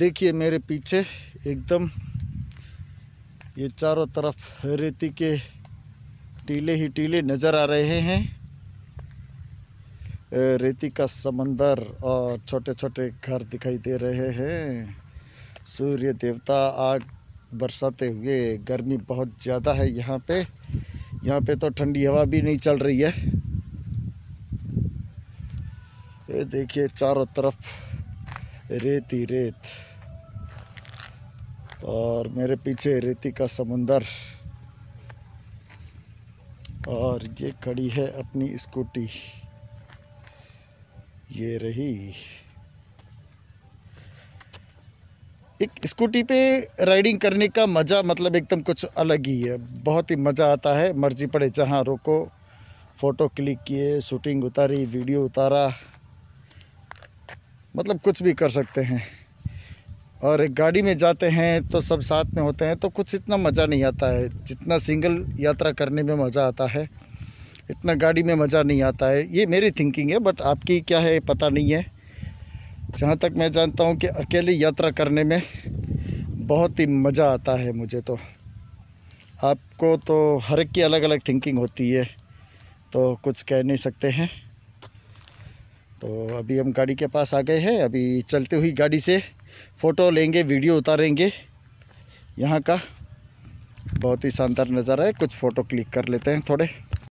देखिए मेरे पीछे एकदम ये चारों तरफ रेती के टीले ही टीले नज़र आ रहे हैं रेती का समंदर और छोटे छोटे घर दिखाई दे रहे हैं सूर्य देवता आग बरसाते हुए गर्मी बहुत ज़्यादा है यहाँ पे यहाँ पे तो ठंडी हवा भी नहीं चल रही है ये देखिए चारों तरफ रेत ही रेत और मेरे पीछे रेती का समुंदर और ये खड़ी है अपनी स्कूटी ये रही एक स्कूटी पे राइडिंग करने का मज़ा मतलब एकदम कुछ अलग ही है बहुत ही मज़ा आता है मर्जी पड़े जहाँ रोको फ़ोटो क्लिक किए शूटिंग उतारी वीडियो उतारा मतलब कुछ भी कर सकते हैं और एक गाड़ी में जाते हैं तो सब साथ में होते हैं तो कुछ इतना मज़ा नहीं आता है जितना सिंगल यात्रा करने में मज़ा आता है इतना गाड़ी में मज़ा नहीं आता है ये मेरी थिंकिंग है बट आपकी क्या है पता नहीं है जहाँ तक मैं जानता हूँ कि अकेले यात्रा करने में बहुत ही मज़ा आता है मुझे तो आपको तो हर एक की अलग अलग थिंकिंग होती है तो कुछ कह नहीं सकते हैं तो अभी हम गाड़ी के पास आ गए हैं अभी चलते हुई गाड़ी से फ़ोटो लेंगे वीडियो उतारेंगे यहाँ का बहुत ही शानदार नज़ारा है कुछ फ़ोटो क्लिक कर लेते हैं थोड़े